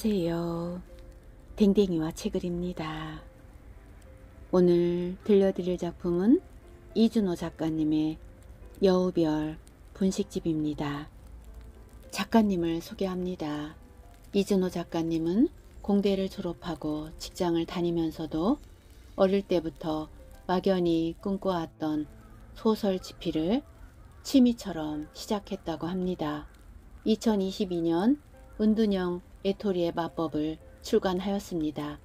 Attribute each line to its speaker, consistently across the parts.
Speaker 1: 안녕하세요. 댕댕이와 책을입니다. 오늘 들려드릴 작품은 이준호 작가님의 여우별 분식집입니다. 작가님을 소개합니다. 이준호 작가님은 공대를 졸업하고 직장을 다니면서도 어릴 때부터 막연히 꿈꿔왔던 소설 집필을 취미처럼 시작했다고 합니다. 2022년 은둔형 에토리의 마법을 출간하였습니다.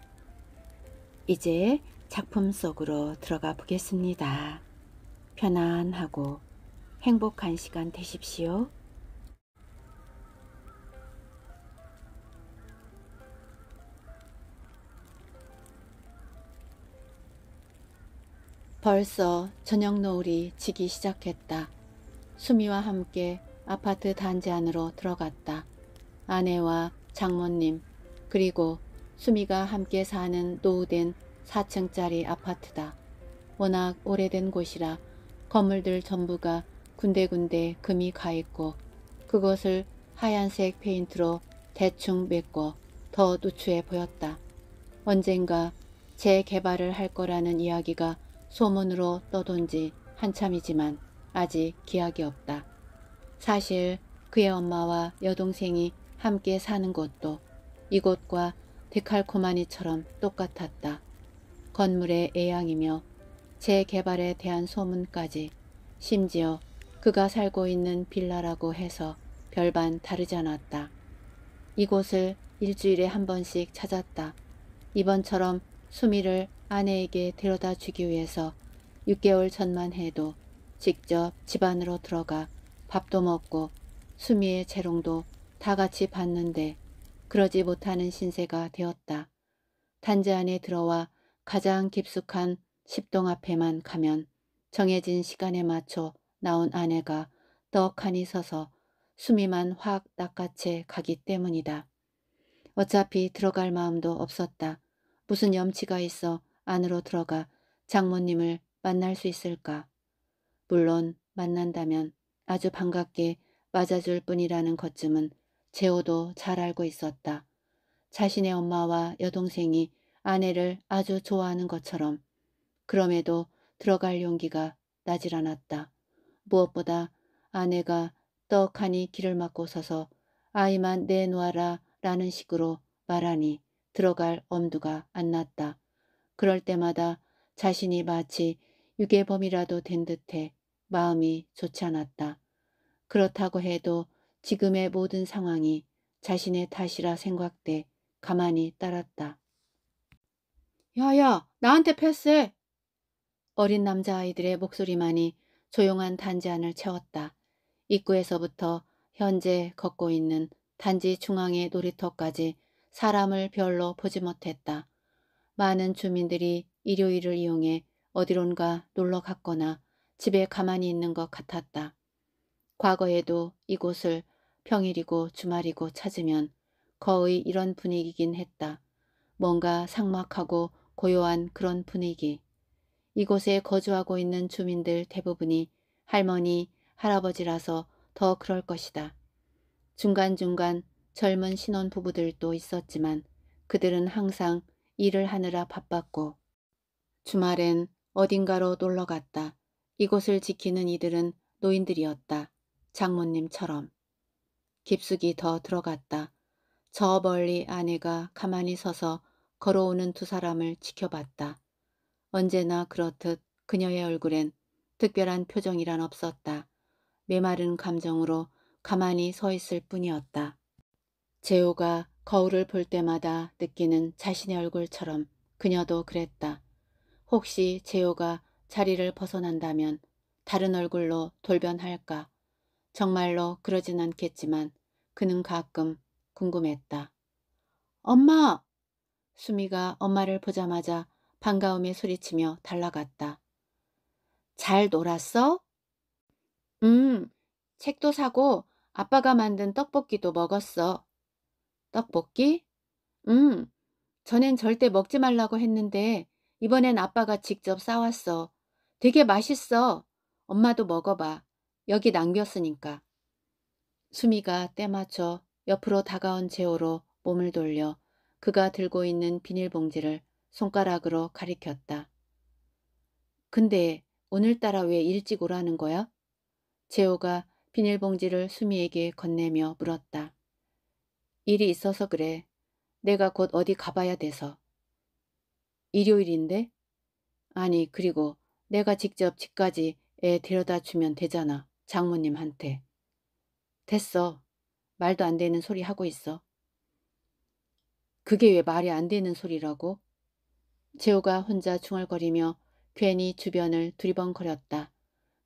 Speaker 1: 이제 작품 속으로 들어가 보겠습니다. 편안하고 행복한 시간 되십시오. 벌써 저녁 노을이 지기 시작했다. 수미와 함께 아파트 단지 안으로 들어갔다. 아내와 장모님 그리고 수미가 함께 사는 노후된 4층짜리 아파트다. 워낙 오래된 곳이라 건물들 전부가 군데군데 금이 가있고 그것을 하얀색 페인트로 대충 메꿔 더 누추해 보였다. 언젠가 재개발을 할 거라는 이야기가 소문으로 떠돈 지 한참이지만 아직 기약이 없다. 사실 그의 엄마와 여동생이 함께 사는 것도 이곳과 데칼코마니처럼 똑같았다. 건물의 애양이며 재개발에 대한 소문까지 심지어 그가 살고 있는 빌라라고 해서 별반 다르지 않았다. 이곳을 일주일에 한 번씩 찾았다. 이번처럼 수미를 아내에게 데려다 주기 위해서 6개월 전만 해도 직접 집안으로 들어가 밥도 먹고 수미의 재롱도 다 같이 봤는데 그러지 못하는 신세가 되었다. 단지 안에 들어와 가장 깊숙한 십동 앞에만 가면 정해진 시간에 맞춰 나온 아내가 떡하니 서서 숨이만 확 낚아채 가기 때문이다. 어차피 들어갈 마음도 없었다. 무슨 염치가 있어 안으로 들어가 장모님을 만날 수 있을까? 물론 만난다면 아주 반갑게 맞아줄 뿐이라는 것쯤은 제호도잘 알고 있었다. 자신의 엄마와 여동생이 아내를 아주 좋아하는 것처럼 그럼에도 들어갈 용기가 나질 않았다. 무엇보다 아내가 떡하니 길을 막고 서서 아이만 내놓아라 라는 식으로 말하니 들어갈 엄두가 안 났다. 그럴 때마다 자신이 마치 유괴범이라도 된 듯해 마음이 좋지 않았다. 그렇다고 해도 지금의 모든 상황이 자신의 탓이라 생각돼 가만히 따랐다. 야야 나한테 패스해. 어린 남자아이들의 목소리만이 조용한 단지 안을 채웠다. 입구에서부터 현재 걷고 있는 단지 중앙의 놀이터까지 사람을 별로 보지 못했다. 많은 주민들이 일요일을 이용해 어디론가 놀러 갔거나 집에 가만히 있는 것 같았다. 과거에도 이곳을 평일이고 주말이고 찾으면 거의 이런 분위기긴 했다. 뭔가 상막하고 고요한 그런 분위기. 이곳에 거주하고 있는 주민들 대부분이 할머니, 할아버지라서 더 그럴 것이다. 중간중간 젊은 신혼부부들도 있었지만 그들은 항상 일을 하느라 바빴고 주말엔 어딘가로 놀러 갔다. 이곳을 지키는 이들은 노인들이었다. 장모님처럼. 깊숙이 더 들어갔다. 저 멀리 아내가 가만히 서서 걸어오는 두 사람을 지켜봤다. 언제나 그렇듯 그녀의 얼굴엔 특별한 표정이란 없었다. 메마른 감정으로 가만히 서 있을 뿐이었다. 재호가 거울을 볼 때마다 느끼는 자신의 얼굴처럼 그녀도 그랬다. 혹시 재호가 자리를 벗어난다면 다른 얼굴로 돌변할까 정말로 그러진 않겠지만 그는 가끔 궁금했다. 엄마! 수미가 엄마를 보자마자 반가움에 소리치며 달라갔다. 잘 놀았어? 음, 책도 사고 아빠가 만든 떡볶이도 먹었어. 떡볶이? 음, 전엔 절대 먹지 말라고 했는데 이번엔 아빠가 직접 싸왔어. 되게 맛있어. 엄마도 먹어봐. 여기 남겼으니까. 수미가 때맞춰 옆으로 다가온 제호로 몸을 돌려 그가 들고 있는 비닐봉지를 손가락으로 가리켰다. 근데 오늘따라 왜 일찍 오라는 거야? 제호가 비닐봉지를 수미에게 건네며 물었다. 일이 있어서 그래. 내가 곧 어디 가봐야 돼서. 일요일인데? 아니, 그리고 내가 직접 집까지 애 데려다 주면 되잖아. 장모님한테. 됐어. 말도 안 되는 소리 하고 있어. 그게 왜 말이 안 되는 소리라고? 재호가 혼자 중얼거리며 괜히 주변을 두리번거렸다.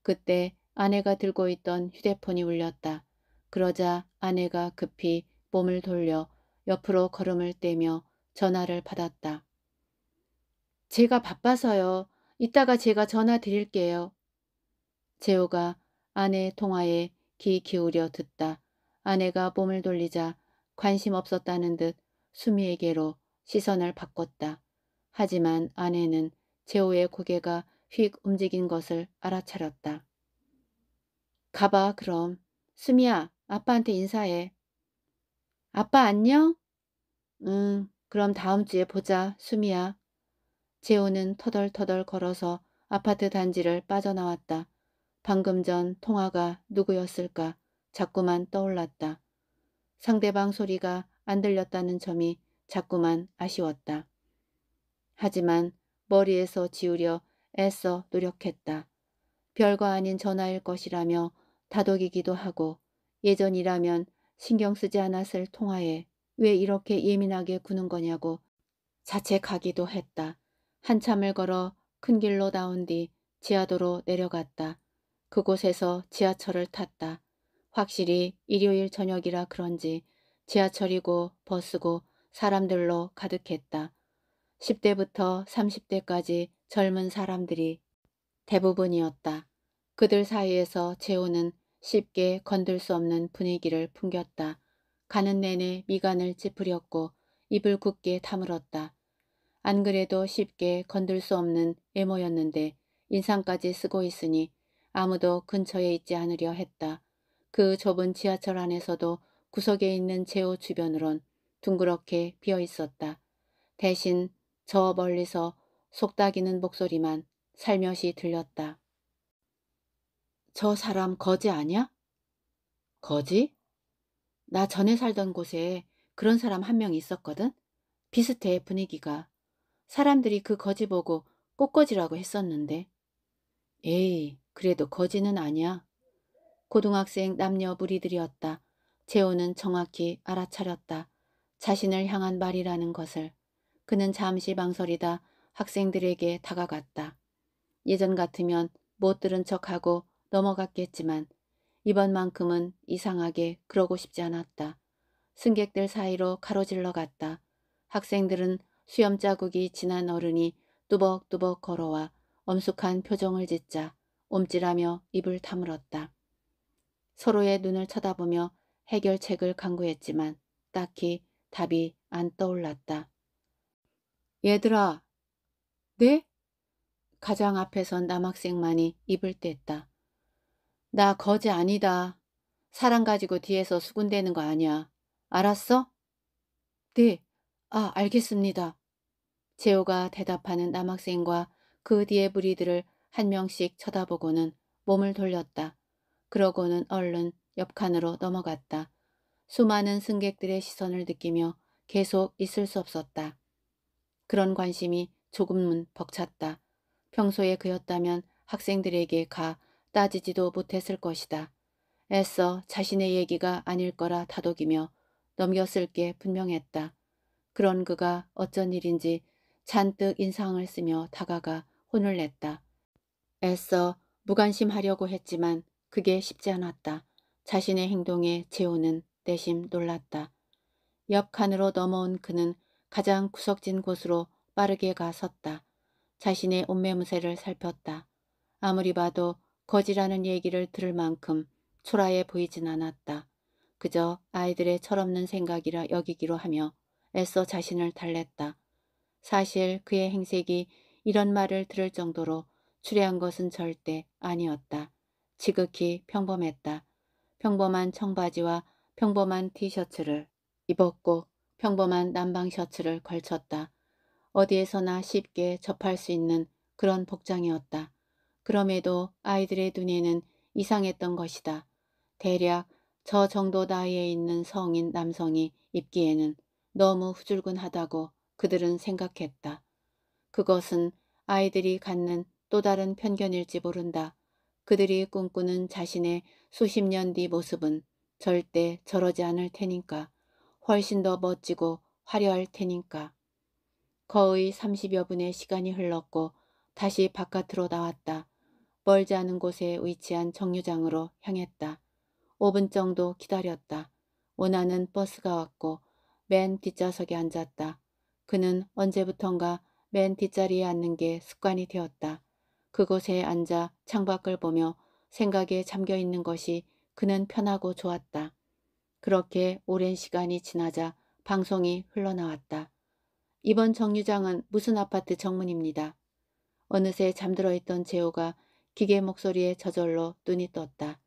Speaker 1: 그때 아내가 들고 있던 휴대폰이 울렸다. 그러자 아내가 급히 몸을 돌려 옆으로 걸음을 떼며 전화를 받았다. 제가 바빠서요. 이따가 제가 전화 드릴게요. 재호가 아내의 통화에 귀 기울여 듣다. 아내가 몸을 돌리자 관심 없었다는 듯 수미에게로 시선을 바꿨다. 하지만 아내는 재호의 고개가 휙 움직인 것을 알아차렸다. 가봐 그럼. 수미야 아빠한테 인사해. 아빠 안녕? 응 그럼 다음 주에 보자 수미야. 재호는 터덜터덜 걸어서 아파트 단지를 빠져나왔다. 방금 전 통화가 누구였을까 자꾸만 떠올랐다. 상대방 소리가 안 들렸다는 점이 자꾸만 아쉬웠다. 하지만 머리에서 지우려 애써 노력했다. 별거 아닌 전화일 것이라며 다독이기도 하고 예전이라면 신경 쓰지 않았을 통화에 왜 이렇게 예민하게 구는 거냐고 자책하기도 했다. 한참을 걸어 큰 길로 나온 뒤 지하도로 내려갔다. 그곳에서 지하철을 탔다. 확실히 일요일 저녁이라 그런지 지하철이고 버스고 사람들로 가득했다. 10대부터 30대까지 젊은 사람들이 대부분이었다. 그들 사이에서 재호는 쉽게 건들 수 없는 분위기를 풍겼다. 가는 내내 미간을 찌푸렸고 입을 굳게 다물었다. 안 그래도 쉽게 건들 수 없는 외모였는데 인상까지 쓰고 있으니 아무도 근처에 있지 않으려 했다. 그 좁은 지하철 안에서도 구석에 있는 제호 주변으론 둥그렇게 비어 있었다. 대신 저 멀리서 속닥이는 목소리만 살며시 들렸다. 저 사람 거지 아니야? 거지? 나 전에 살던 곳에 그런 사람 한 명 있었거든? 비슷해 분위기가. 사람들이 그 거지 보고 꽃거지라고 했었는데. 에이, 그래도 거지는 아니야. 고등학생 남녀 무리들이었다. 재호는 정확히 알아차렸다. 자신을 향한 말이라는 것을. 그는 잠시 망설이다 학생들에게 다가갔다. 예전 같으면 못 들은 척하고 넘어갔겠지만 이번만큼은 이상하게 그러고 싶지 않았다. 승객들 사이로 가로질러 갔다. 학생들은 수염 자국이 진한 어른이 뚜벅뚜벅 걸어와 엄숙한 표정을 짓자 옴찔하며 입을 다물었다. 서로의 눈을 쳐다보며 해결책을 강구했지만 딱히 답이 안 떠올랐다. 얘들아. 네? 가장 앞에 선 남학생만이 입을 뗐다. 나 거지 아니다. 사람 가지고 뒤에서 수군대는 거 아니야. 알았어? 네. 아, 알겠습니다. 재호가 대답하는 남학생과 그 뒤의 무리들을 한 명씩 쳐다보고는 몸을 돌렸다. 그러고는 얼른 옆칸으로 넘어갔다. 수많은 승객들의 시선을 느끼며 계속 있을 수 없었다. 그런 관심이 조금은 벅찼다. 평소에 그였다면 학생들에게 가 따지지도 못했을 것이다. 애써 자신의 얘기가 아닐 거라 다독이며 넘겼을 게 분명했다. 그런 그가 어쩐 일인지 잔뜩 인상을 쓰며 다가가 혼을 냈다. 애써 무관심하려고 했지만 그게 쉽지 않았다. 자신의 행동에 재호는 내심 놀랐다. 옆 칸으로 넘어온 그는 가장 구석진 곳으로 빠르게 가 섰다. 자신의 옷매무새를 살폈다. 아무리 봐도 거지라는 얘기를 들을 만큼 초라해 보이진 않았다. 그저 아이들의 철없는 생각이라 여기기로 하며 애써 자신을 달랬다. 사실 그의 행색이 이런 말을 들을 정도로 추리한 것은 절대 아니었다. 지극히 평범했다. 평범한 청바지와 평범한 티셔츠를 입었고 평범한 난방 셔츠를 걸쳤다. 어디에서나 쉽게 접할 수 있는 그런 복장이었다. 그럼에도 아이들의 눈에는 이상했던 것이다. 대략 저 정도 나이에 있는 성인 남성이 입기에는 너무 후줄근하다고 그들은 생각했다. 그것은 아이들이 갖는 또 다른 편견일지 모른다. 그들이 꿈꾸는 자신의 수십 년 뒤 모습은 절대 저러지 않을 테니까. 훨씬 더 멋지고 화려할 테니까. 거의 30여 분의 시간이 흘렀고 다시 바깥으로 나왔다. 멀지 않은 곳에 위치한 정류장으로 향했다. 5분 정도 기다렸다. 원하는 버스가 왔고 맨 뒷좌석에 앉았다. 그는 언제부턴가 맨 뒷자리에 앉는 게 습관이 되었다. 그곳에 앉아 창밖을 보며 생각에 잠겨 있는 것이 그는 편하고 좋았다. 그렇게 오랜 시간이 지나자 방송이 흘러나왔다. 이번 정류장은 무슨 아파트 정문입니다. 어느새 잠들어 있던 재호가 기계 목소리에 저절로 눈이 떴다.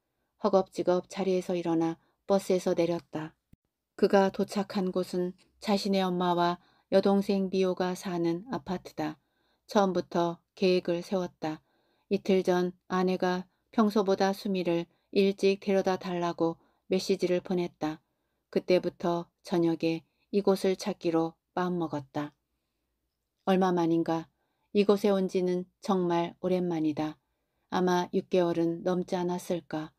Speaker 1: 허겁지겁 자리에서 일어나 버스에서 내렸다. 그가 도착한 곳은 자신의 엄마와 여동생 미호가 사는 아파트다. 처음부터 계획을 세웠다. 이틀 전 아내가 평소보다 수미를 일찍 데려다 달라고 메시지를 보냈다. 그때부터 저녁에 이곳을 찾기로 마음먹었다. 얼마만인가 이곳에 온 지는 정말 오랜만이다. 아마 6개월은 넘지 않았을까.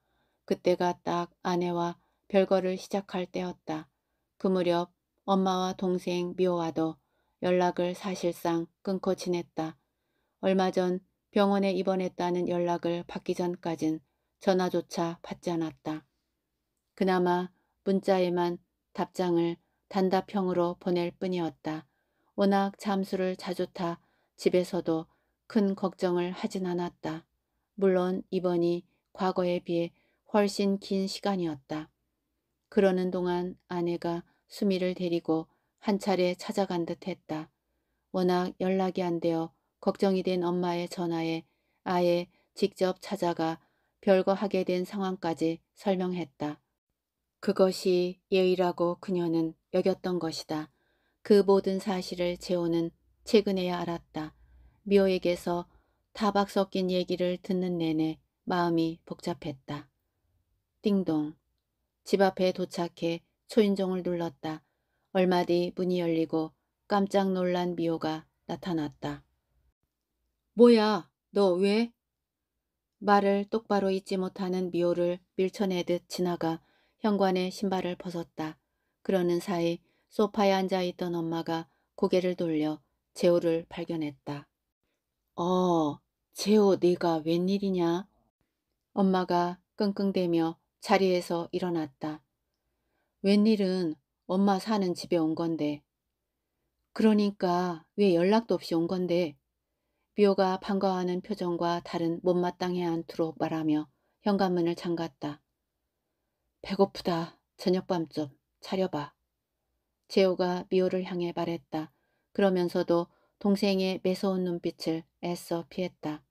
Speaker 1: 그때가 딱 아내와 별거를 시작할 때였다. 그 무렵 엄마와 동생 미호와도 연락을 사실상 끊고 지냈다. 얼마 전 병원에 입원했다는 연락을 받기 전까진 전화조차 받지 않았다. 그나마 문자에만 답장을 단답형으로 보낼 뿐이었다. 워낙 잠수를 자주 타 집에서도 큰 걱정을 하진 않았다. 물론 이번이 과거에 비해 훨씬 긴 시간이었다. 그러는 동안 아내가 수미를 데리고 한 차례 찾아간 듯 했다. 워낙 연락이 안 되어 걱정이 된 엄마의 전화에 아예 직접 찾아가 별거 하게 된 상황까지 설명했다. 그것이 예의라고 그녀는 여겼던 것이다. 그 모든 사실을 재호는 최근에야 알았다. 미호에게서 타박 섞인 얘기를 듣는 내내 마음이 복잡했다. 띵동. 집 앞에 도착해 초인종을 눌렀다. 얼마 뒤 문이 열리고 깜짝 놀란 미호가 나타났다. 뭐야, 너 왜? 말을 똑바로 잊지 못하는 미호를 밀쳐내듯 지나가 현관에 신발을 벗었다. 그러는 사이 소파에 앉아있던 엄마가 고개를 돌려 재호를 발견했다. 어, 재호 네가 웬일이냐? 엄마가 끙끙대며 자리에서 일어났다. 웬일은 엄마 사는 집에 온 건데. 그러니까 왜 연락도 없이 온 건데. 비오가 반가워하는 표정과 다른 못마땅해 않도록 말하며 현관문을 잠갔다. 배고프다. 저녁밤 좀 차려봐. 재호가 미호를 향해 말했다. 그러면서도 동생의 매서운 눈빛을 애써 피했다.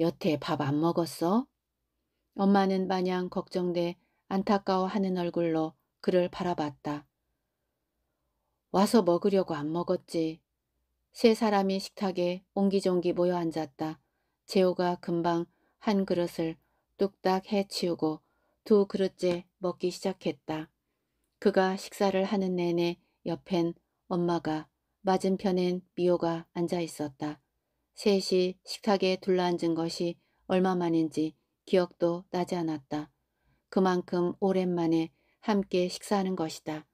Speaker 1: 여태 밥 안 먹었어? 엄마는 마냥 걱정돼 안타까워하는 얼굴로 그를 바라봤다. 와서 먹으려고 안 먹었지. 세 사람이 식탁에 옹기종기 모여 앉았다. 재호가 금방 한 그릇을 뚝딱 해치우고 두 그릇째 먹기 시작했다. 그가 식사를 하는 내내 옆엔 엄마가 맞은편엔 미호가 앉아 있었다. 셋이 식탁에 둘러앉은 것이 얼마만인지 기억도 나지 않았다. 그만큼 오랜만에 함께 식사하는 것이다.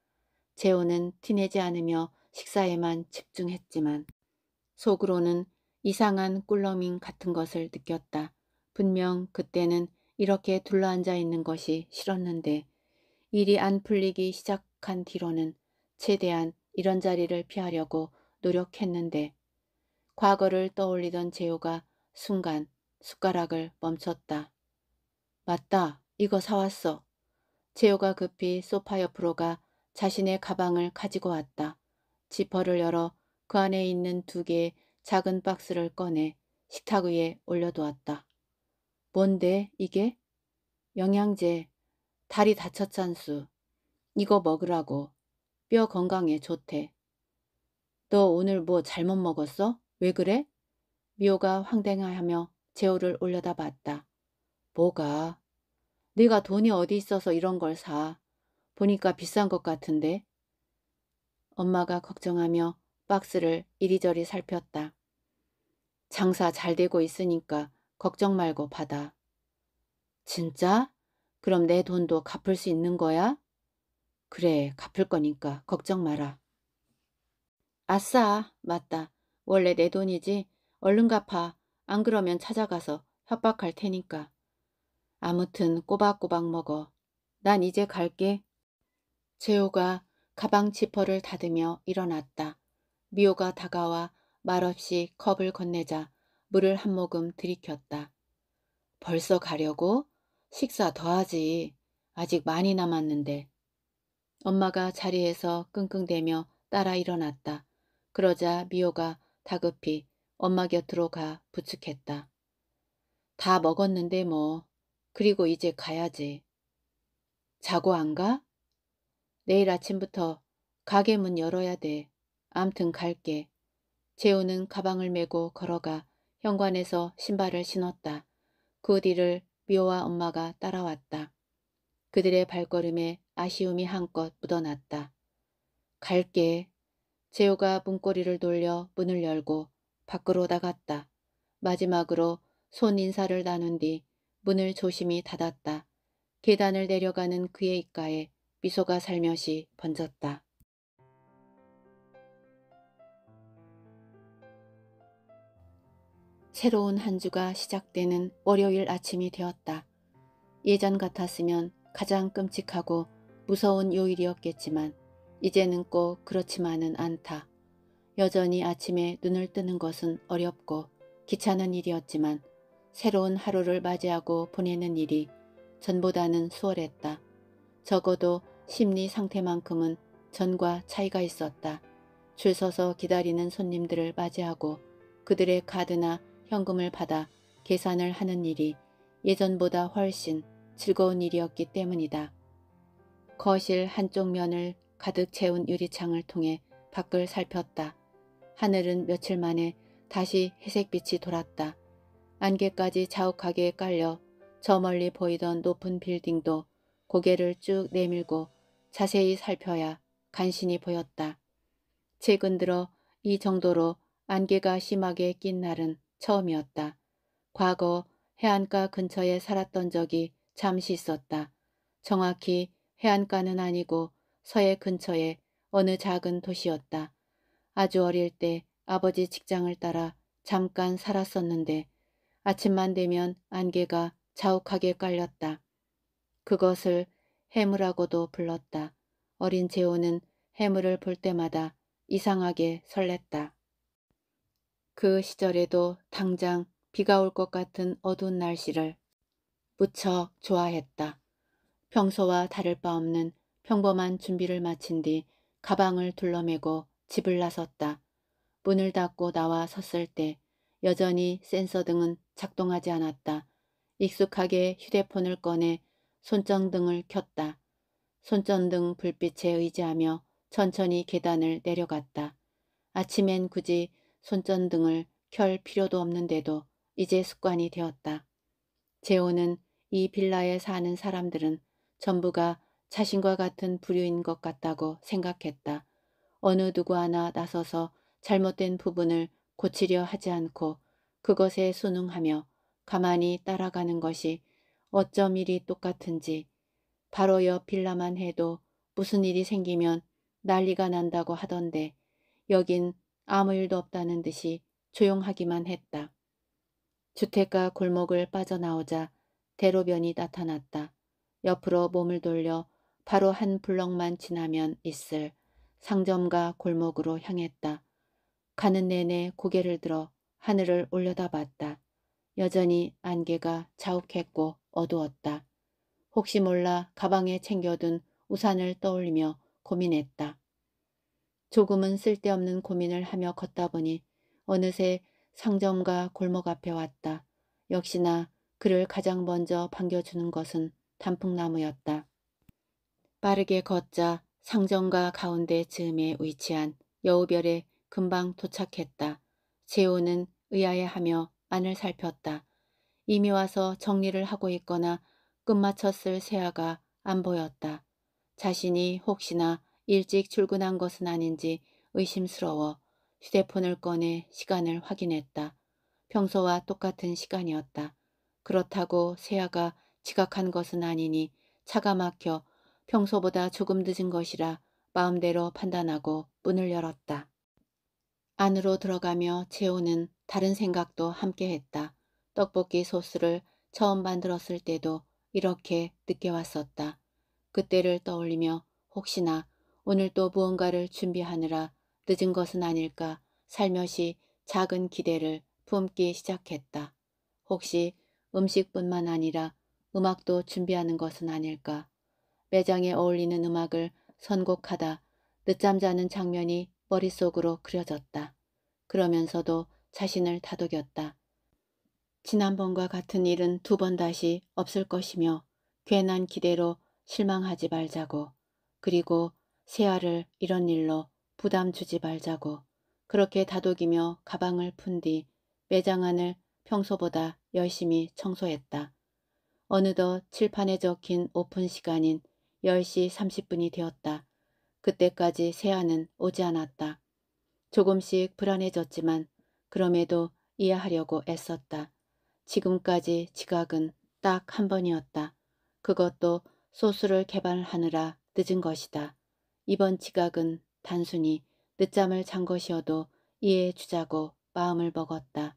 Speaker 1: 재호는 티내지 않으며 식사에만 집중했지만 속으로는 이상한 꿀러밍 같은 것을 느꼈다. 분명 그때는 이렇게 둘러앉아 있는 것이 싫었는데 일이 안 풀리기 시작한 뒤로는 최대한 이런 자리를 피하려고 노력했는데 과거를 떠올리던 재호가 순간 숟가락을 멈췄다. 맞다. 이거 사왔어. 재호가 급히 소파 옆으로 가 자신의 가방을 가지고 왔다. 지퍼를 열어 그 안에 있는 두 개의 작은 박스를 꺼내 식탁 위에 올려두었다. 뭔데 이게? 영양제, 다리 다쳐 찬수. 이거 먹으라고. 뼈 건강에 좋대. 너 오늘 뭐 잘못 먹었어? 왜 그래? 미호가 황당하며 재호를 올려다 봤다. 뭐가? 네가 돈이 어디 있어서 이런 걸 사. 보니까 비싼 것 같은데. 엄마가 걱정하며 박스를 이리저리 살폈다. 장사 잘 되고 있으니까 걱정 말고 받아. 진짜? 그럼 내 돈도 갚을 수 있는 거야? 그래, 갚을 거니까 걱정 마라. 아싸, 맞다. 원래 내 돈이지. 얼른 갚아. 안 그러면 찾아가서 협박할 테니까. 아무튼 꼬박꼬박 먹어. 난 이제 갈게. 재호가 가방 지퍼를 닫으며 일어났다. 미호가 다가와 말없이 컵을 건네자 물을 한 모금 들이켰다. 벌써 가려고? 식사 더 하지. 아직 많이 남았는데. 엄마가 자리에서 끙끙대며 따라 일어났다. 그러자 미호가 다급히 엄마 곁으로 가 부축했다. 다 먹었는데 뭐. 그리고 이제 가야지. 자고 안 가? 내일 아침부터 가게 문 열어야 돼. 암튼 갈게. 재우는 가방을 메고 걸어가 현관에서 신발을 신었다. 그 뒤를 미호와 엄마가 따라왔다. 그들의 발걸음에 아쉬움이 한껏 묻어났다. 갈게. 재호가 문고리를 돌려 문을 열고 밖으로 나갔다. 마지막으로 손 인사를 나눈 뒤 문을 조심히 닫았다. 계단을 내려가는 그의 입가에 미소가 살며시 번졌다. 새로운 한 주가 시작되는 월요일 아침이 되었다. 예전 같았으면 가장 끔찍하고 무서운 요일이었겠지만 이제는 꼭 그렇지만은 않다. 여전히 아침에 눈을 뜨는 것은 어렵고 귀찮은 일이었지만 새로운 하루를 맞이하고 보내는 일이 전보다는 수월했다. 적어도 심리 상태만큼은 전과 차이가 있었다. 줄 서서 기다리는 손님들을 맞이하고 그들의 카드나 현금을 받아 계산을 하는 일이 예전보다 훨씬 즐거운 일이었기 때문이다. 거실 한쪽 면을 가득 채운 유리창을 통해 밖을 살폈다. 하늘은 며칠 만에 다시 회색빛이 돌았다. 안개까지 자욱하게 깔려 저 멀리 보이던 높은 빌딩도 고개를 쭉 내밀고 자세히 살펴야 간신히 보였다. 최근 들어 이 정도로 안개가 심하게 낀 날은 처음이었다. 과거 해안가 근처에 살았던 적이 잠시 있었다. 정확히 해안가는 아니고 서해 근처에 어느 작은 도시였다. 아주 어릴 때 아버지 직장을 따라 잠깐 살았었는데 아침만 되면 안개가 자욱하게 깔렸다. 그것을 해물하고도 불렀다. 어린 재호는 해물을 볼 때마다 이상하게 설렜다. 그 시절에도 당장 비가 올 것 같은 어두운 날씨를 무척 좋아했다. 평소와 다를 바 없는 평범한 준비를 마친 뒤 가방을 둘러매고 집을 나섰다. 문을 닫고 나와 섰을 때 여전히 센서 등은 작동하지 않았다. 익숙하게 휴대폰을 꺼내 손전등을 켰다. 손전등 불빛에 의지하며 천천히 계단을 내려갔다. 아침엔 굳이 손전등을 켤 필요도 없는데도 이제 습관이 되었다. 재호는 이 빌라에 사는 사람들은 전부가 자신과 같은 부류인 것 같다고 생각했다. 어느 누구 하나 나서서 잘못된 부분을 고치려 하지 않고 그것에 순응하며 가만히 따라가는 것이 어쩜 일이 똑같은지 바로 옆 빌라만 해도 무슨 일이 생기면 난리가 난다고 하던데 여긴 아무 일도 없다는 듯이 조용하기만 했다. 주택가 골목을 빠져나오자 대로변이 나타났다. 옆으로 몸을 돌려 바로 한 블럭만 지나면 있을 상점가 골목으로 향했다. 가는 내내 고개를 들어 하늘을 올려다봤다. 여전히 안개가 자욱했고 어두웠다. 혹시 몰라 가방에 챙겨둔 우산을 떠올리며 고민했다. 조금은 쓸데없는 고민을 하며 걷다 보니 어느새 상점과 골목 앞에 왔다. 역시나 그를 가장 먼저 반겨주는 것은 단풍나무였다. 빠르게 걷자 상점과 가운데 즈음에 위치한 여우별에 금방 도착했다. 재호는 의아해하며 안을 살폈다. 이미 와서 정리를 하고 있거나 끝마쳤을 세아가 안 보였다. 자신이 혹시나 일찍 출근한 것은 아닌지 의심스러워 휴대폰을 꺼내 시간을 확인했다. 평소와 똑같은 시간이었다. 그렇다고 세아가 지각한 것은 아니니 차가 막혀 평소보다 조금 늦은 것이라 마음대로 판단하고 문을 열었다. 안으로 들어가며 재우는 다른 생각도 함께 했다. 떡볶이 소스를 처음 만들었을 때도 이렇게 늦게 왔었다. 그때를 떠올리며 혹시나 오늘 또 무언가를 준비하느라 늦은 것은 아닐까 살며시 작은 기대를 품기 시작했다. 혹시 음식뿐만 아니라 음악도 준비하는 것은 아닐까. 매장에 어울리는 음악을 선곡하다 늦잠 자는 장면이 머릿속으로 그려졌다. 그러면서도 자신을 다독였다. 지난번과 같은 일은 두 번 다시 없을 것이며 괜한 기대로 실망하지 말자고 그리고 세아를 이런 일로 부담 주지 말자고 그렇게 다독이며 가방을 푼 뒤 매장 안을 평소보다 열심히 청소했다. 어느덧 칠판에 적힌 오픈 시간인 10시 30분이 되었다. 그때까지 세아는 오지 않았다. 조금씩 불안해졌지만 그럼에도 이해하려고 애썼다. 지금까지 지각은 딱 한 번이었다. 그것도 소스를 개발하느라 늦은 것이다. 이번 지각은 단순히 늦잠을 잔 것이어도 이해해 주자고 마음을 먹었다.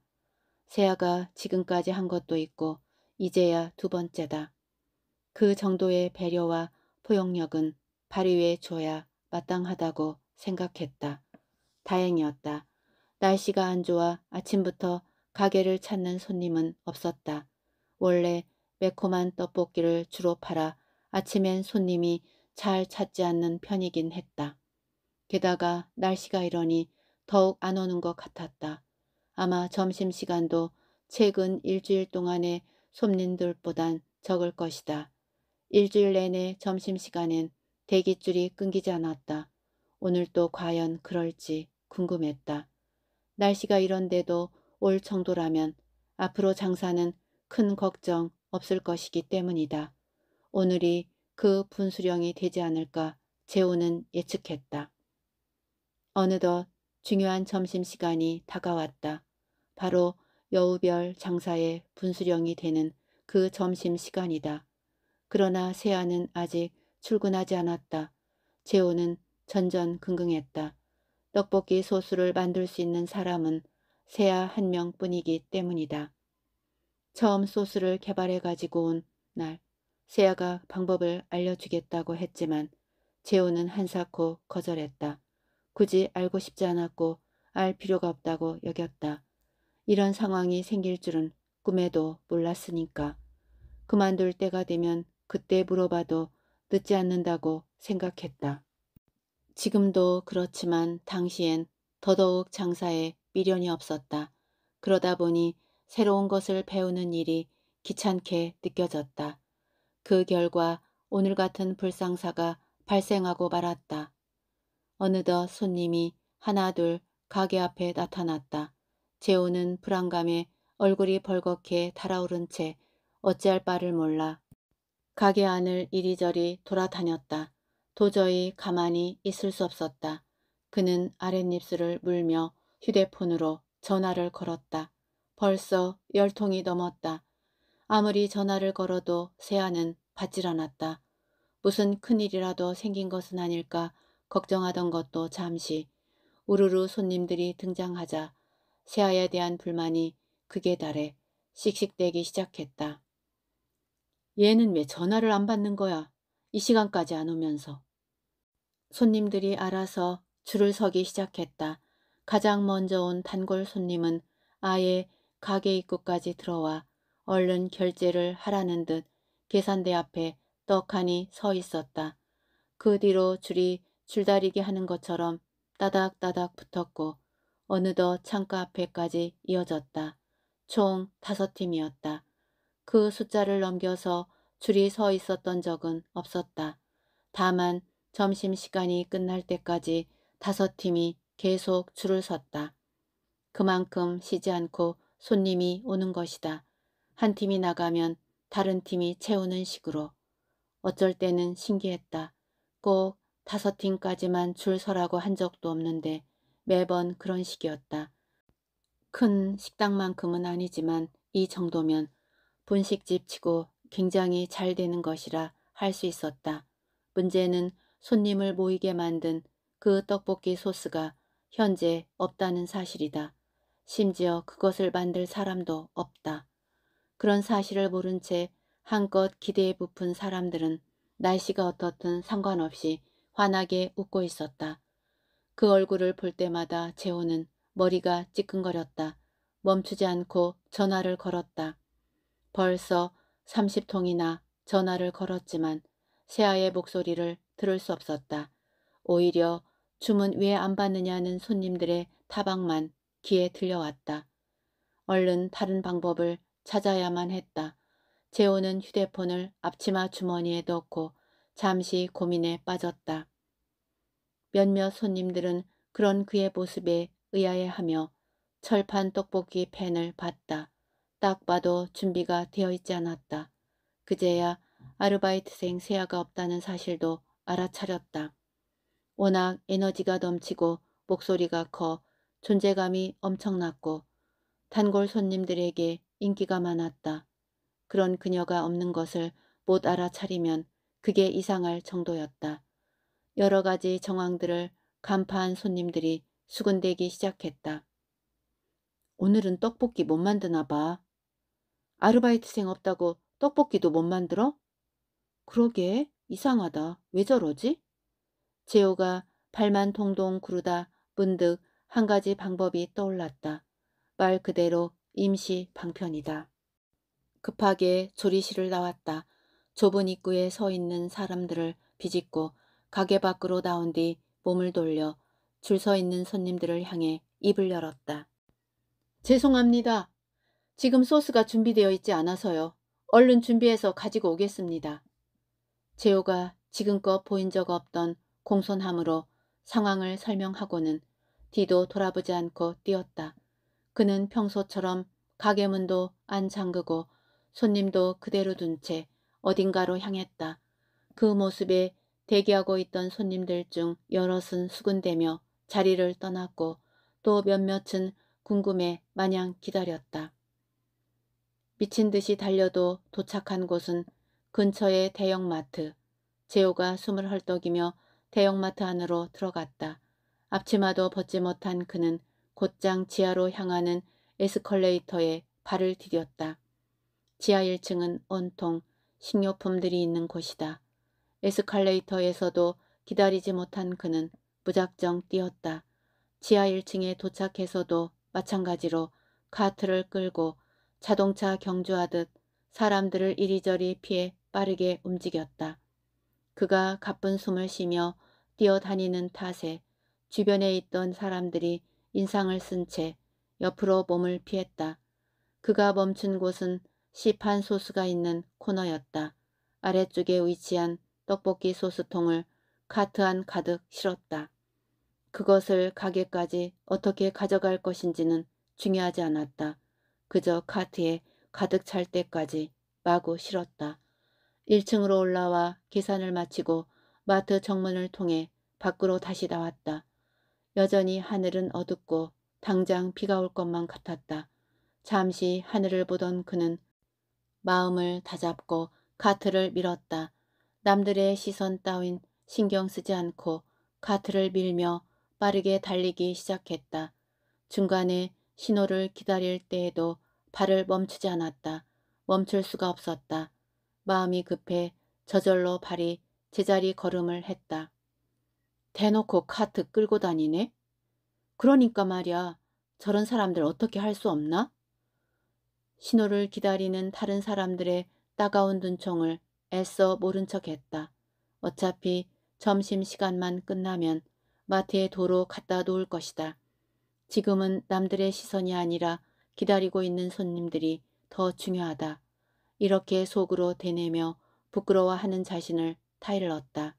Speaker 1: 세아가 지금까지 한 것도 있고 이제야 두 번째다. 그 정도의 배려와 포용력은 발휘해 줘야 마땅하다고 생각했다. 다행이었다. 날씨가 안 좋아 아침부터 가게를 찾는 손님은 없었다. 원래 매콤한 떡볶이를 주로 팔아 아침엔 손님이 잘 찾지 않는 편이긴 했다. 게다가 날씨가 이러니 더욱 안 오는 것 같았다. 아마 점심시간도 최근 일주일 동안의 손님들보단 적을 것이다. 일주일 내내 점심시간엔 대기줄이 끊기지 않았다. 오늘 도 과연 그럴지 궁금했다. 날씨가 이런데도 올 정도라면 앞으로 장사는 큰 걱정 없을 것이기 때문이다. 오늘이 그 분수령이 되지 않을까 재호는 예측했다. 어느덧 중요한 점심시간이 다가왔다. 바로 여우별 장사의 분수령이 되는 그 점심시간이다. 그러나 세아는 아직 출근하지 않았다. 재호는 전전긍긍했다. 떡볶이 소스를 만들 수 있는 사람은 새아 한 명뿐이기 때문이다. 처음 소스를 개발해 가지고 온날 새아가 방법을 알려주겠다고 했지만 재호는 한사코 거절했다. 굳이 알고 싶지 않았고 알 필요가 없다고 여겼다. 이런 상황이 생길 줄은 꿈에도 몰랐으니까. 그만둘 때가 되면 그때 물어봐도 늦지 않는다고 생각했다. 지금도 그렇지만 당시엔 더더욱 장사에 미련이 없었다. 그러다 보니 새로운 것을 배우는 일이 귀찮게 느껴졌다. 그 결과 오늘 같은 불상사가 발생하고 말았다. 어느덧 손님이 하나둘 가게 앞에 나타났다. 재호는 불안감에 얼굴이 벌겋게 달아오른 채 어찌할 바를 몰라 가게 안을 이리저리 돌아다녔다. 도저히 가만히 있을 수 없었다. 그는 아랫입술을 물며 휴대폰으로 전화를 걸었다. 벌써 열 통이 넘었다. 아무리 전화를 걸어도 세아는 받질 않았다. 무슨 큰일이라도 생긴 것은 아닐까 걱정하던 것도 잠시 우르르 손님들이 등장하자 세아에 대한 불만이 극에 달해 씩씩대기 시작했다. 얘는 왜 전화를 안 받는 거야? 이 시간까지 안 오면서. 손님들이 알아서 줄을 서기 시작했다. 가장 먼저 온 단골 손님은 아예 가게 입구까지 들어와 얼른 결제를 하라는 듯 계산대 앞에 떡하니 서 있었다. 그 뒤로 줄이 줄다리기 하는 것처럼 따닥따닥 붙었고 어느덧 창가 앞에까지 이어졌다. 총 다섯 팀이었다. 그 숫자를 넘겨서 줄이 서 있었던 적은 없었다. 다만 점심시간이 끝날 때까지 다섯 팀이 계속 줄을 섰다. 그만큼 쉬지 않고 손님이 오는 것이다. 한 팀이 나가면 다른 팀이 채우는 식으로. 어쩔 때는 신기했다. 꼭 다섯 팀까지만 줄 서라고 한 적도 없는데 매번 그런 식이었다. 큰 식당만큼은 아니지만 이 정도면 분식집 치고 굉장히 잘 되는 것이라 할 수 있었다. 문제는 손님을 모이게 만든 그 떡볶이 소스가 현재 없다는 사실이다. 심지어 그것을 만들 사람도 없다. 그런 사실을 모른 채 한껏 기대에 부푼 사람들은 날씨가 어떻든 상관없이 환하게 웃고 있었다. 그 얼굴을 볼 때마다 재호는 머리가 찌끈거렸다. 멈추지 않고 전화를 걸었다. 벌써 30통이나 전화를 걸었지만 세아의 목소리를 들을 수 없었다. 오히려 주문 왜 안 받느냐는 손님들의 타박만 귀에 들려왔다. 얼른 다른 방법을 찾아야만 했다. 재호는 휴대폰을 앞치마 주머니에 넣고 잠시 고민에 빠졌다. 몇몇 손님들은 그런 그의 모습에 의아해하며 철판 떡볶이 팬을 봤다. 딱 봐도 준비가 되어 있지 않았다. 그제야 아르바이트생 세아가 없다는 사실도 알아차렸다. 워낙 에너지가 넘치고 목소리가 커 존재감이 엄청났고 단골 손님들에게 인기가 많았다. 그런 그녀가 없는 것을 못 알아차리면 그게 이상할 정도였다. 여러 가지 정황들을 간파한 손님들이 수군대기 시작했다. 오늘은 떡볶이 못 만드나 봐. 아르바이트생 없다고 떡볶이도 못 만들어? 그러게 이상하다. 왜 저러지? 제호가 팔만 동동 구르다 문득 한 가지 방법이 떠올랐다. 말 그대로 임시 방편이다. 급하게 조리실을 나왔다. 좁은 입구에 서 있는 사람들을 비집고 가게 밖으로 나온 뒤 몸을 돌려 줄 서 있는 손님들을 향해 입을 열었다. 죄송합니다. 지금 소스가 준비되어 있지 않아서요. 얼른 준비해서 가지고 오겠습니다. 제호가 지금껏 보인 적 없던 공손함으로 상황을 설명하고는 뒤도 돌아보지 않고 뛰었다. 그는 평소처럼 가게 문도 안 잠그고 손님도 그대로 둔 채 어딘가로 향했다. 그 모습에 대기하고 있던 손님들 중 여럿은 수군대며 자리를 떠났고 또 몇몇은 궁금해 마냥 기다렸다. 미친 듯이 달려도 도착한 곳은 근처의 대형마트. 제호가 숨을 헐떡이며 대형마트 안으로 들어갔다. 앞치마도 벗지 못한 그는 곧장 지하로 향하는 에스컬레이터에 발을 디뎠다. 지하 1층은 온통 식료품들이 있는 곳이다. 에스컬레이터에서도 기다리지 못한 그는 무작정 뛰었다. 지하 1층에 도착해서도 마찬가지로 카트를 끌고 자동차 경주하듯 사람들을 이리저리 피해 빠르게 움직였다. 그가 가쁜 숨을 쉬며 뛰어다니는 탓에 주변에 있던 사람들이 인상을 쓴 채 옆으로 몸을 피했다. 그가 멈춘 곳은 시판 소스가 있는 코너였다. 아래쪽에 위치한 떡볶이 소스통을 카트 안 가득 실었다. 그것을 가게까지 어떻게 가져갈 것인지는 중요하지 않았다. 그저 카트에 가득 찰 때까지 마구 실었다. 1층으로 올라와 계산을 마치고 마트 정문을 통해 밖으로 다시 나왔다. 여전히 하늘은 어둡고 당장 비가 올 것만 같았다. 잠시 하늘을 보던 그는 마음을 다잡고 카트를 밀었다. 남들의 시선 따윈 신경 쓰지 않고 카트를 밀며 빠르게 달리기 시작했다. 중간에 신호를 기다릴 때에도 발을 멈추지 않았다. 멈출 수가 없었다. 마음이 급해 저절로 발이 제자리 걸음을 했다. 대놓고 카트 끌고 다니네? 그러니까 말이야 저런 사람들 어떻게 할 수 없나? 신호를 기다리는 다른 사람들의 따가운 눈총을 애써 모른 척했다. 어차피 점심시간만 끝나면 마트에 도로 갖다 놓을 것이다. 지금은 남들의 시선이 아니라 기다리고 있는 손님들이 더 중요하다. 이렇게 속으로 대내며 부끄러워하는 자신을 타일렀다.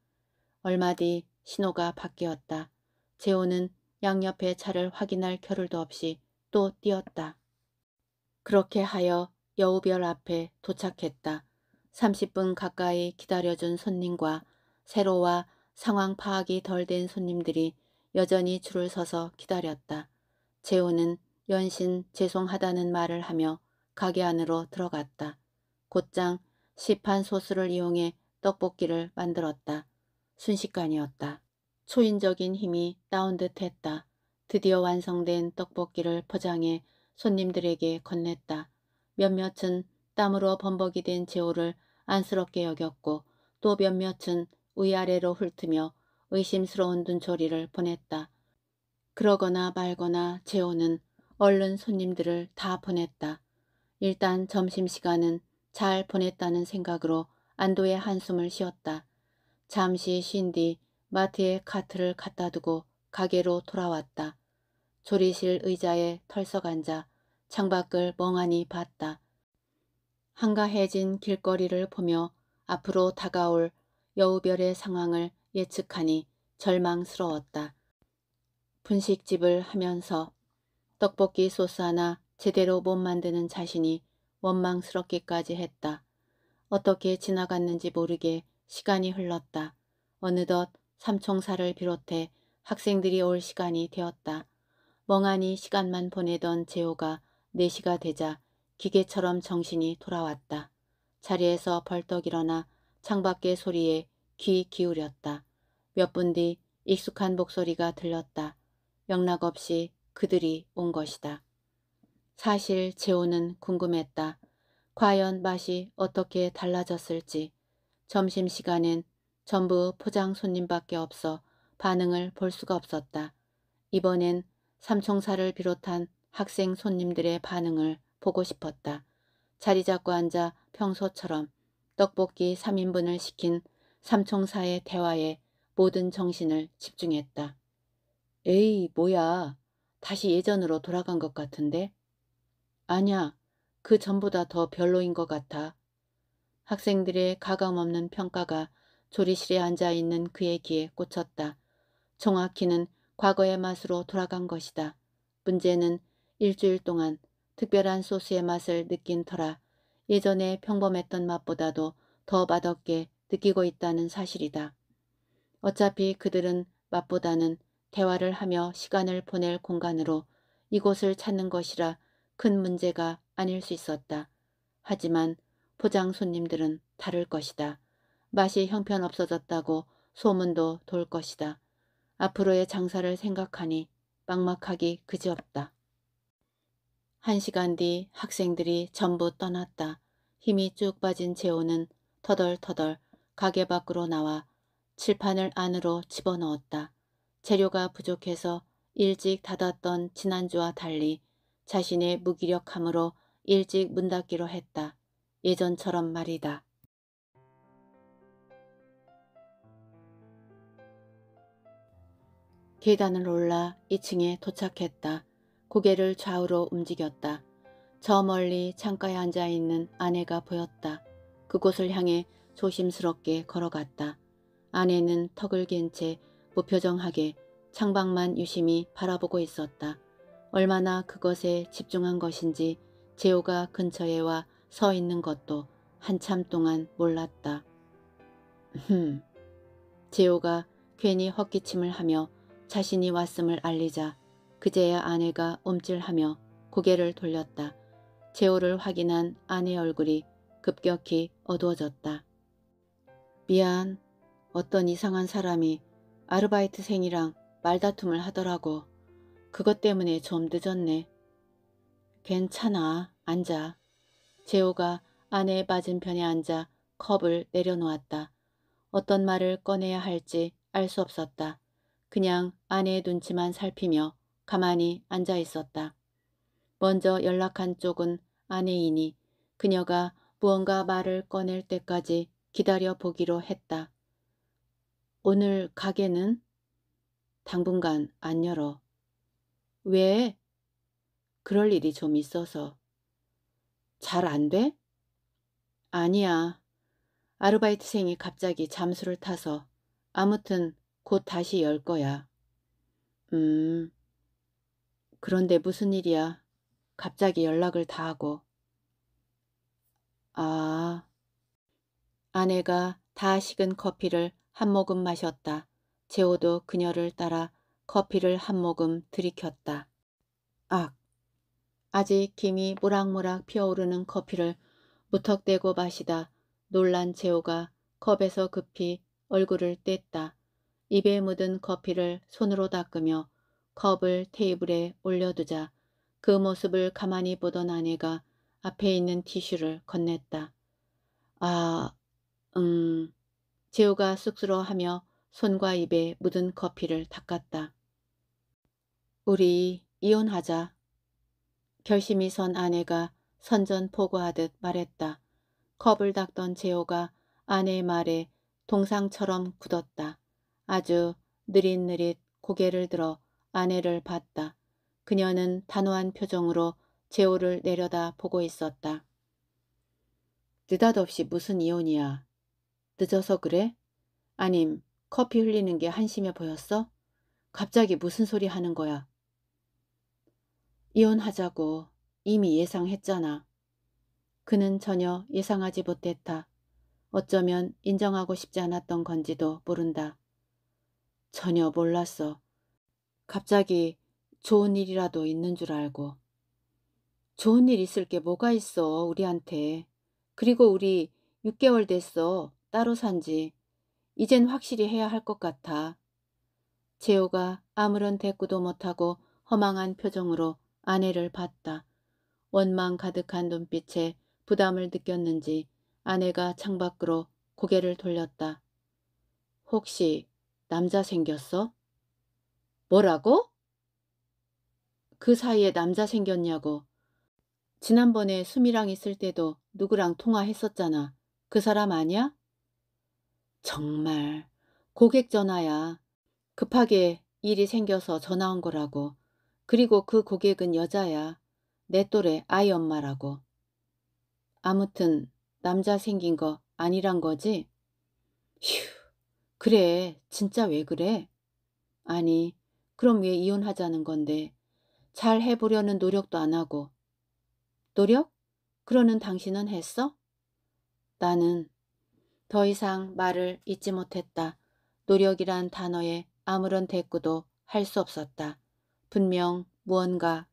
Speaker 1: 얼마 뒤 신호가 바뀌었다. 재호는 양옆의 차를 확인할 겨를도 없이 또 뛰었다. 그렇게 하여 여우별 앞에 도착했다. 30분 가까이 기다려준 손님과 새로와 상황 파악이 덜 된 손님들이 여전히 줄을 서서 기다렸다. 재호는 연신 죄송하다는 말을 하며 가게 안으로 들어갔다. 곧장 시판 소스를 이용해 떡볶이를 만들었다. 순식간이었다. 초인적인 힘이 따온 듯 했다. 드디어 완성된 떡볶이를 포장해 손님들에게 건넸다. 몇몇은 땀으로 범벅이 된 재호를 안쓰럽게 여겼고 또 몇몇은 위아래로 훑으며 의심스러운 눈초리를 보냈다. 그러거나 말거나 재호는 얼른 손님들을 다 보냈다. 일단 점심시간은 잘 보냈다는 생각으로 안도의 한숨을 쉬었다. 잠시 쉰 뒤 마트에 카트를 갖다 두고 가게로 돌아왔다. 조리실 의자에 털썩 앉아 창밖을 멍하니 봤다. 한가해진 길거리를 보며 앞으로 다가올 여우별의 상황을 예측하니 절망스러웠다. 분식집을 하면서 떡볶이 소스 하나 제대로 못 만드는 자신이 원망스럽기까지 했다. 어떻게 지나갔는지 모르게 시간이 흘렀다. 어느덧 삼총사를 비롯해 학생들이 올 시간이 되었다. 멍하니 시간만 보내던 재호가 4시가 되자 기계처럼 정신이 돌아왔다. 자리에서 벌떡 일어나 창밖의 소리에 귀 기울였다. 몇 분 뒤 익숙한 목소리가 들렸다. 영락없이 그들이 온 것이다. 사실 재호는 궁금했다. 과연 맛이 어떻게 달라졌을지. 점심시간엔 전부 포장 손님밖에 없어 반응을 볼 수가 없었다. 이번엔 삼총사를 비롯한 학생 손님들의 반응을 보고 싶었다. 자리 잡고 앉아 평소처럼 떡볶이 3인분을 시킨 삼총사의 대화에 모든 정신을 집중했다. 에이 뭐야 다시 예전으로 돌아간 것 같은데 아니야그 전보다 더 별로인 것 같아. 학생들의 가감없는 평가가 조리실에 앉아있는 그의 귀에 꽂혔다. 정확히는 과거의 맛으로 돌아간 것이다. 문제는 일주일 동안 특별한 소스의 맛을 느낀 터라 예전에 평범했던 맛보다도 더 맛없게 느끼고 있다는 사실이다. 어차피 그들은 맛보다는 대화를 하며 시간을 보낼 공간으로 이곳을 찾는 것이라 큰 문제가 아닐 수 있었다. 하지만 포장 손님들은 다를 것이다. 맛이 형편없어졌다고 소문도 돌 것이다. 앞으로의 장사를 생각하니 막막하기 그지없다. 한 시간 뒤 학생들이 전부 떠났다. 힘이 쭉 빠진 재호는 터덜터덜 가게 밖으로 나와 칠판을 안으로 집어넣었다. 재료가 부족해서 일찍 닫았던 지난주와 달리 자신의 무기력함으로 일찍 문 닫기로 했다. 예전처럼 말이다. 계단을 올라 2층에 도착했다. 고개를 좌우로 움직였다. 저 멀리 창가에 앉아있는 아내가 보였다. 그곳을 향해 조심스럽게 걸어갔다. 아내는 턱을 갠채 무표정하게 창밖만 유심히 바라보고 있었다. 얼마나 그것에 집중한 것인지 제호가 근처에 와 서 있는 것도 한참 동안 몰랐다. 흠. 제호가 괜히 헛기침을 하며 자신이 왔음을 알리자 그제야 아내가 움찔하며 고개를 돌렸다. 제호를 확인한 아내 얼굴이 급격히 어두워졌다. 미안. 어떤 이상한 사람이 아르바이트생이랑 말다툼을 하더라고. 그것 때문에 좀 늦었네. 괜찮아. 앉아. 재호가 아내의 빠진 편에 앉아 컵을 내려놓았다. 어떤 말을 꺼내야 할지 알 수 없었다. 그냥 아내의 눈치만 살피며 가만히 앉아 있었다. 먼저 연락한 쪽은 아내이니 그녀가 무언가 말을 꺼낼 때까지 기다려 보기로 했다. 오늘 가게는? 당분간 안 열어. 왜? 그럴 일이 좀 있어서. 잘 안 돼? 아니야. 아르바이트생이 갑자기 잠수를 타서 아무튼 곧 다시 열 거야. 음. 그런데 무슨 일이야? 갑자기 연락을 다 하고. 아. 아내가 다 식은 커피를 한 모금 마셨다. 제호도 그녀를 따라 커피를 한 모금 들이켰다. 악! 아직 김이 모락모락 피어오르는 커피를 무턱대고 마시다 놀란 재호가 컵에서 급히 얼굴을 뗐다. 입에 묻은 커피를 손으로 닦으며 컵을 테이블에 올려두자 그 모습을 가만히 보던 아내가 앞에 있는 티슈를 건넸다. 아, 음... 재호가 쑥스러워하며 손과 입에 묻은 커피를 닦았다. 우리 이혼하자. 결심이 선 아내가 선전포고하듯 말했다. 컵을 닦던 재호가 아내의 말에 동상처럼 굳었다. 아주 느릿느릿 고개를 들어 아내를 봤다. 그녀는 단호한 표정으로 재호를 내려다 보고 있었다. 느닷없이 무슨 이혼이야. 늦어서 그래? 아님 커피 흘리는 게 한심해 보였어? 갑자기 무슨 소리 하는 거야? 이혼하자고 이미 예상했잖아. 그는 전혀 예상하지 못했다. 어쩌면 인정하고 싶지 않았던 건지도 모른다. 전혀 몰랐어. 갑자기 좋은 일이라도 있는 줄 알고. 좋은 일 있을 게 뭐가 있어 우리한테. 그리고 우리 6개월 됐어. 따로 산지. 이젠 확실히 해야 할 것 같아. 재호가 아무런 대꾸도 못하고 허망한 표정으로 아내를 봤다. 원망 가득한 눈빛에 부담을 느꼈는지 아내가 창밖으로 고개를 돌렸다. 혹시 남자 생겼어? 뭐라고? 그 사이에 남자 생겼냐고. 지난번에 수미랑 있을 때도 누구랑 통화했었잖아. 그 사람 아니야? 정말 고객 전화야. 급하게 일이 생겨서 전화 온 거라고. 그리고 그 고객은 여자야. 내 또래 아이 엄마라고. 아무튼 남자 생긴 거 아니란 거지? 휴, 그래. 진짜 왜 그래? 아니, 그럼 왜 이혼하자는 건데. 잘 해보려는 노력도 안 하고. 노력? 그러는 당신은 했어? 나는 더 이상 말을 잊지 못했다. 노력이란 단어에 아무런 대꾸도 할 수 없었다. 분명 무언가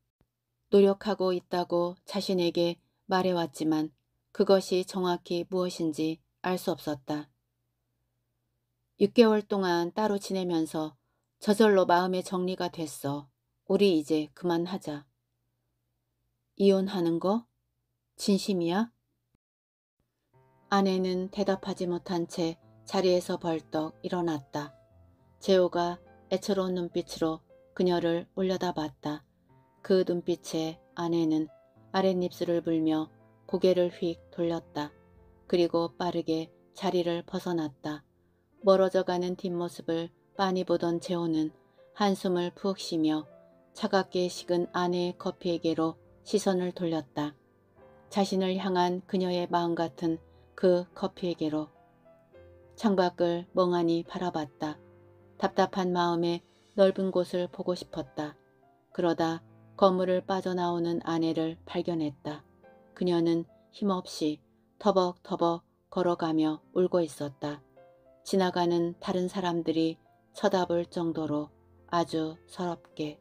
Speaker 1: 노력하고 있다고 자신에게 말해왔지만 그것이 정확히 무엇인지 알 수 없었다. 6개월 동안 따로 지내면서 저절로 마음의 정리가 됐어. 우리 이제 그만하자. 이혼하는 거? 진심이야? 아내는 대답하지 못한 채 자리에서 벌떡 일어났다. 재호가 애처로운 눈빛으로 그녀를 올려다봤다. 그 눈빛에 아내는 아랫입술을 불며 고개를 휙 돌렸다. 그리고 빠르게 자리를 벗어났다. 멀어져가는 뒷모습을 빤히 보던 재호는 한숨을 푹 쉬며 차갑게 식은 아내의 커피에게로 시선을 돌렸다. 자신을 향한 그녀의 마음 같은 그 커피에게로 창밖을 멍하니 바라봤다. 답답한 마음에 넓은 곳을 보고 싶었다. 그러다 건물을 빠져나오는 아내를 발견했다. 그녀는 힘없이 터벅터벅 걸어가며 울고 있었다. 지나가는 다른 사람들이 쳐다볼 정도로 아주 서럽게